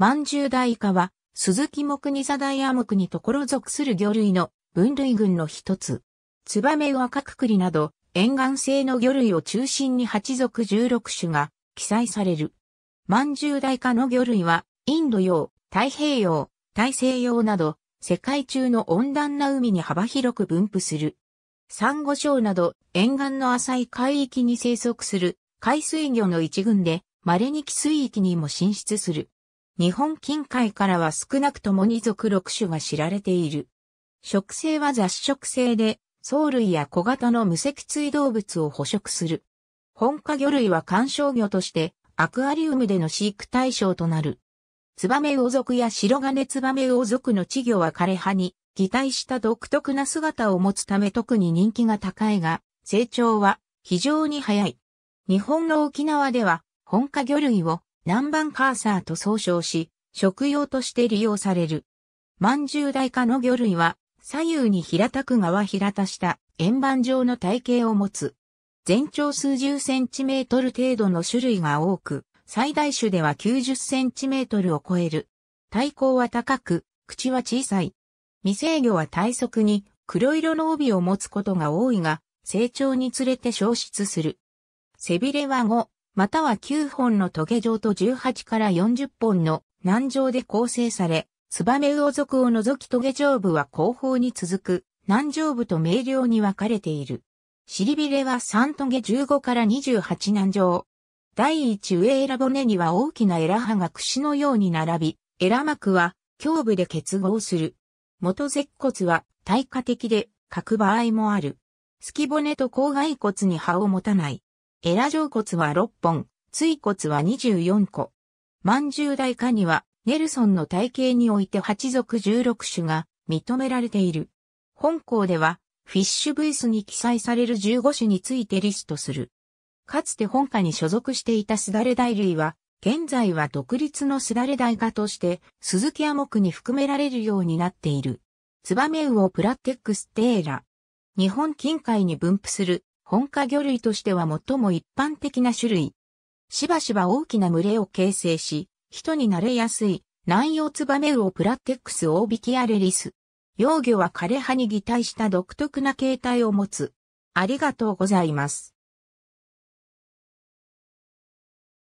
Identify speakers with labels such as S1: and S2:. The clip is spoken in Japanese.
S1: 万十代化は、鈴木木二座大亜木にところ属する魚類の分類群の一つ。ツバメカククリなど、沿岸性の魚類を中心に8属16種が記載される。万十代化の魚類は、インド洋、太平洋、大西洋など、世界中の温暖な海に幅広く分布する。サンゴ礁など沿岸の浅い海域に生息する海水魚の一群で、稀に寄水域にも進出する。日本近海からは少なくとも2属6種が知られている。食性は雑食性で、藻類や小型の無脊椎動物を捕食する。本科魚類は観賞魚として、アクアリウムでの飼育対象となる。ツバメウオ族や白金ツバメウオ族の稚魚は枯れ葉に、擬態した独特な姿を持つため特に人気が高いが、成長は非常に早い。日本の沖縄では、本科魚類を南蛮カーサーと総称し、食用として利用される。万十代科の魚類は、左右に平たく側平たした円盤状の体型を持つ。全長数十センチメートル程度の種類が多く、最大種では90センチメートルを超える。体高は高く、口は小さい。未成魚は体側に黒色の帯を持つことが多いが、成長につれて消失する。背びれは5、または9本のトゲ状と18から40本の軟状で構成され、ツバメオ族を除きトゲ状部は後方に続く、軟状部と明瞭に分かれている。尻びれは3トゲ15から28軟状。第一上エラ骨には大きなエラ歯が櫛のように並び、エラ膜は胸部で結合する。元舌骨は耐火的で、欠く場合もある。隙骨と後蓋骨に歯を持たない。エラ上骨は6本、椎骨は24個。満十代化には、ネルソンの体系において8属16種が認められている。本校では、フィッシュブイスに記載される15種についてリストする。かつて本家に所属していたすだれ大類は、現在は独立のすだれ大化として、鈴木亜クに含められるようになっている。ツバメウオプラテックステーラ。日本近海に分布する本科魚類としては最も一般的な種類。しばしば大きな群れを形成し、人に慣れやすい、南洋ツバメウオプラテックスオービキアレリス。幼魚は枯葉に擬態した独特な形態を持つ。ありがとうございます。